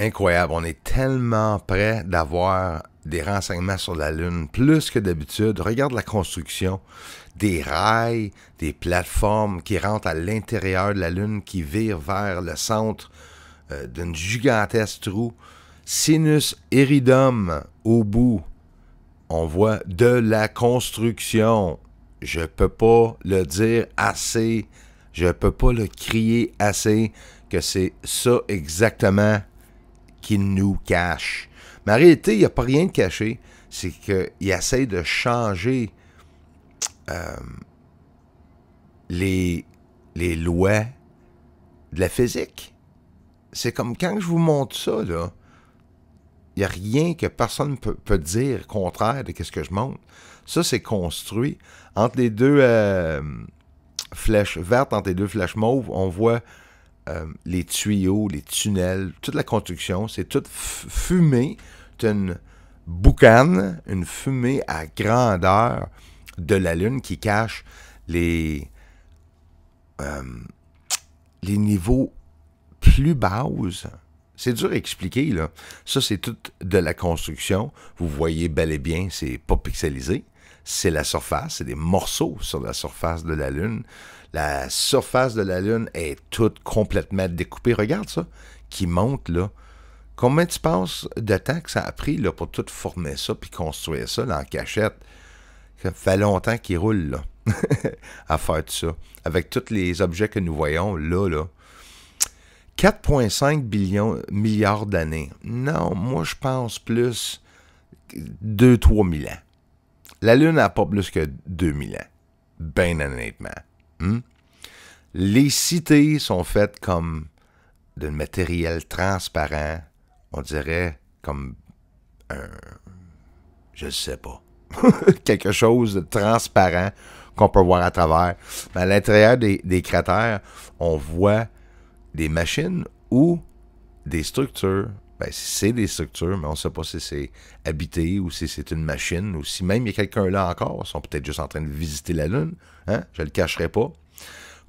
incroyable. On est tellement près d'avoir des renseignements sur la Lune, plus que d'habitude. Regarde la construction des rails, des plateformes qui rentrent à l'intérieur de la Lune, qui virent vers le centre euh, d'une gigantesque trou. Sinus Iridum au bout. On voit de la construction. Je peux pas le dire assez. Je peux pas le crier assez que c'est ça exactement qui nous cache. Mais en réalité, il n'y a pas rien de caché. C'est qu'il essaie de changer euh, les, les lois de la physique. C'est comme quand je vous montre ça, là. Il n'y a rien que personne ne peut, dire contraire de ce que je montre. Ça, c'est construit. Entre les deux euh, flèches vertes, entre les deux flèches mauves, on voit euh, les tuyaux, les tunnels, toute la construction, c'est toute fumée. C'est une boucane, une fumée à grandeur de la Lune qui cache les, euh, les niveaux plus bas. C'est dur à expliquer, là. Ça, c'est toute de la construction. Vous voyez bel et bien, c'est pas pixelisé c'est la surface, c'est des morceaux sur la surface de la Lune. La surface de la Lune est toute complètement découpée. Regarde ça, qui monte là. Combien tu penses de temps que ça a pris là, pour tout former ça puis construire ça en cachette? Ça fait longtemps qu'il roule là, à faire tout ça. Avec tous les objets que nous voyons là, là. 4,5 milliards d'années. Non, moi je pense plus 2-3 000 ans. La Lune n'a pas plus que 2000 ans. bien honnêtement. Hmm? Les cités sont faites comme de matériel transparent. On dirait comme un. Je sais pas. Quelque chose de transparent qu'on peut voir à travers. à l'intérieur des cratères, on voit des machines ou des structures ben, c'est des structures, mais on ne sait pas si c'est habité ou si c'est une machine ou si même il y a quelqu'un là encore. Ils sont peut-être juste en train de visiter la Lune. Hein? Je ne le cacherai pas.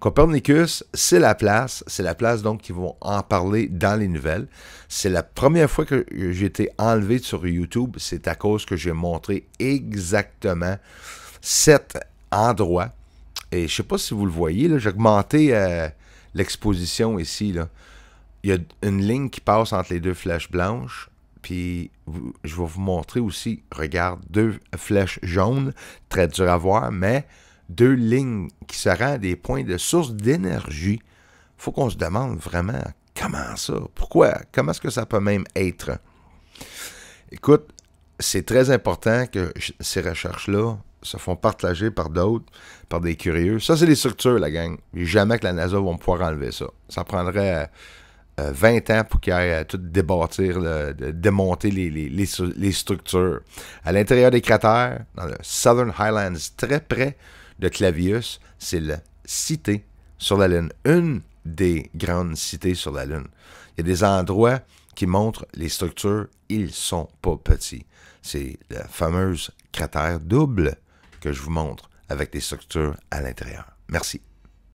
Copernicus, c'est la place. C'est la place donc qu'ils vont en parler dans les nouvelles. C'est la première fois que j'ai été enlevé sur YouTube. C'est à cause que j'ai montré exactement cet endroit. Et je ne sais pas si vous le voyez, j'ai augmenté euh, l'exposition ici. Là il y a une ligne qui passe entre les deux flèches blanches. Puis je vais vous montrer aussi, regarde, deux flèches jaunes, très dur à voir, mais deux lignes qui seront des points de source d'énergie. faut qu'on se demande vraiment comment ça, pourquoi, comment est-ce que ça peut même être. Écoute, c'est très important que ces recherches-là se font partager par d'autres, par des curieux. Ça, c'est des structures, la gang. Jamais que la NASA va pouvoir enlever ça. Ça prendrait 20 euh, ans pour qu'il aille euh, tout débâtir, démonter les, structures. À l'intérieur des cratères, dans le Southern Highlands, très près de Clavius, c'est la cité sur la Lune, une des grandes cités sur la Lune. Il y a des endroits qui montrent les structures, ils sont pas petits. C'est la fameuse cratère double que je vous montre avec des structures à l'intérieur. Merci.